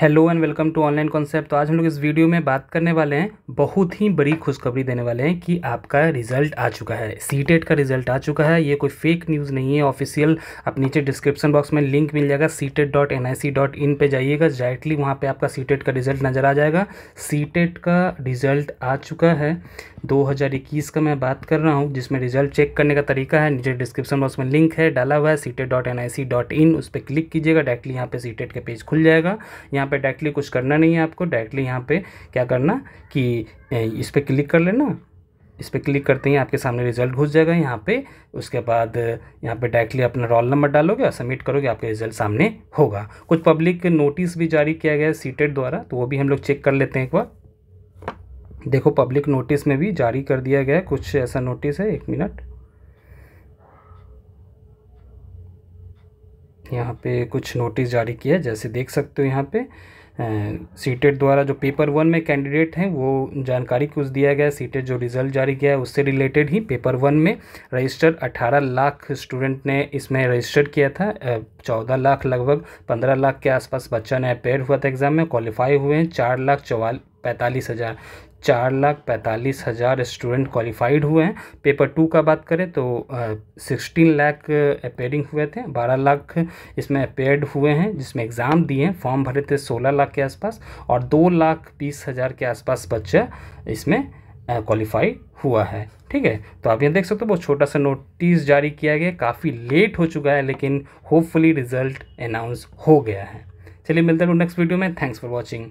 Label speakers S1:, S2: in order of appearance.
S1: hello and welcome to online concept तो आज हम लोग इस वीडियो में बात करने वाले हैं बहुत ही बड़ी खुशखबरी देने वाले हैं कि आपका रिजल्ट आ चुका है सी का रिजल्ट आ चुका है ये कोई फेक न्यूज़ नहीं है ऑफिशियल आप नीचे डिस्क्रिप्शन बॉक्स में लिंक मिल जाएगा C dot N I C dot in पर जाइएगा डायरेक्टली वहाँ पर आपका सी का रिजल्ट नज़र आ जाएगा सी का रिजल्ट आ चुका है दो का मैं बात कर रहा हूँ जिसमें रिजल्ट चेक करने का तरीका है नीचे डिस्क्रिप्शन बॉक्स में लिंक है डाला हुआ है C dot N I C dot in उस पर क्लिक कीजिएगा डायरेक्टली यहाँ पर सी के पेज खुल जाएगा यहाँ यहाँ पे डायरेक्टली कुछ करना नहीं है आपको डायरेक्टली यहाँ पे क्या करना कि इस पर क्लिक कर लेना इस पर क्लिक करते ही आपके सामने रिजल्ट घुस जाएगा यहाँ पे उसके बाद यहाँ पे डायरेक्टली अपना रोल नंबर डालोगे और सबमिट करोगे आपके रिजल्ट सामने होगा कुछ पब्लिक नोटिस भी जारी किया गया है सीटेड e द्वारा तो वो भी हम लोग चेक कर लेते हैं एक बार देखो पब्लिक नोटिस में भी जारी कर दिया गया है कुछ ऐसा नोटिस है एक मिनट यहाँ पे कुछ नोटिस जारी किया जैसे देख सकते हो यहाँ पे सीटेट द्वारा जो पेपर वन में कैंडिडेट हैं वो जानकारी कुछ दिया गया है सीटेट जो रिज़ल्ट जारी किया है उससे रिलेटेड ही पेपर वन में रजिस्टर 18 लाख स्टूडेंट ने इसमें रजिस्टर किया था 14 लाख लगभग 15 लाख के आसपास बच्चा ने अपेयर हुआ था एग्ज़ाम में क्वालिफाई हुए हैं चार लाख चौवाल पैंतालीस हज़ार चार लाख पैंतालीस हज़ार स्टूडेंट क्वालिफाइड हुए हैं पेपर टू का बात करें तो सिक्सटीन लाख अपेयरिंग हुए थे बारह लाख इसमें अपेयर्ड हुए हैं जिसमें एग्ज़ाम दिए हैं फॉर्म भरे थे सोलह लाख के आसपास और दो लाख बीस हज़ार के आसपास बच्चा इसमें क्वालिफाई हुआ है ठीक है तो आप ये देख सकते हो बहुत छोटा सा नोटिस जारी किया गया काफ़ी लेट हो चुका है लेकिन होपफुली रिजल्ट अनाउंस हो गया है चलिए मिलते हैं नेक्स्ट वीडियो में थैंक्स फॉर वॉचिंग